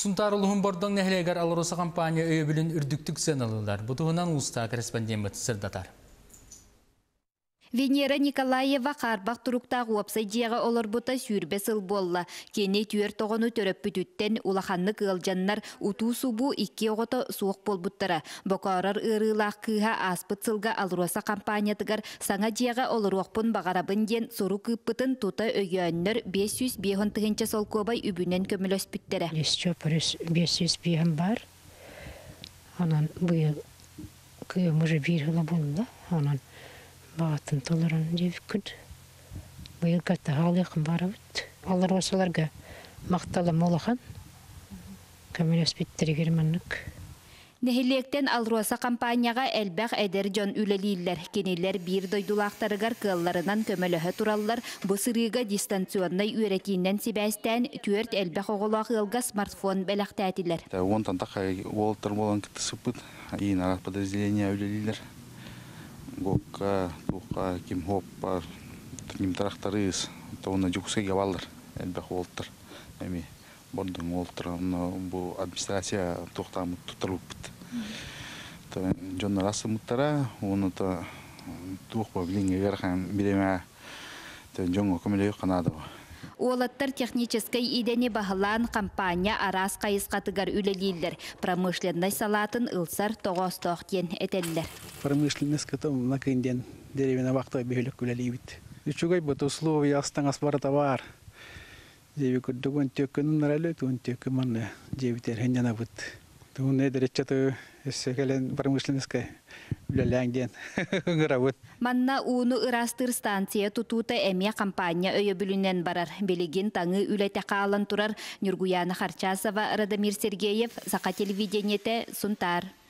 Сунтарыл Хумбордың нәхлегер алырысы компания өйебілін үрдіктік сеналылар. Бұтығынан ұста корреспондент сырдатар. Венера Николаева қарбақ тұруқтағы опсайдияға олар бұта сүйірбе сыл болла. Кені түйер тоғыны төріп бүтіттен улаханны кылжаннар уту субу ике оғыты суық болбұттара. Бұқарар ырылақ күйі аспыт сылға алруаса компаниятығар саңа дияға олар оқпын бағарабын ден сұру кыппытын тута өйөннер 500 бейхін түгінші сол көбай үбінен көмілес бар. күйім уже болды бағатын толарын жевкүд быйыл катта хал якын барабыт алар осаларга мактала молахан камелес биттери германнык Нехилектен Алруаса компанияға әлбәқ әдер жон үләлейлер, кенелер бір дойдулақтарығар кылларынан көмілігі тураллар, бұ сырыға дистанционный үйретінен себәстен түрт әлбәқ оғылағы ғылға смартфон бәләқті әтілер. Онтан тақай э, олтыр болан кітті сыпыт, ең аға подразделения үләлейлер гокка тука ким хоппар ним то тоуна жүксеге баллар элбэх уолттар эми бордун уолттар бу администрация туктамыт тутарлыппыт жонно расымыттара уну то туухба билиңе берхан биреме жоңго көмөлөй канадыба Олаттар технической идене бағылан компания арас қайысқатығар үлелейлер. Промышленной салатын ұлсар тоғостоқ ден әтелілер. Промышленность кітім накынден деревина вақта бөлік үлелейбіт. Үчігай бұт условия астан асбарата бар. Деви күрдігін төккінің наралы, түн төккі маңы девітер хенден абыт. Түн әдірет жаты, әсі промышленность үлеләңден ыңырауын. Манна уыны ырастыр станция тутута әме компания өйі бүлінен барар. Белеген таңы үләте турар тұрар. Нюргуяна Харчасова, Радамир Сергеев, Сақа телевидениете, Сунтар.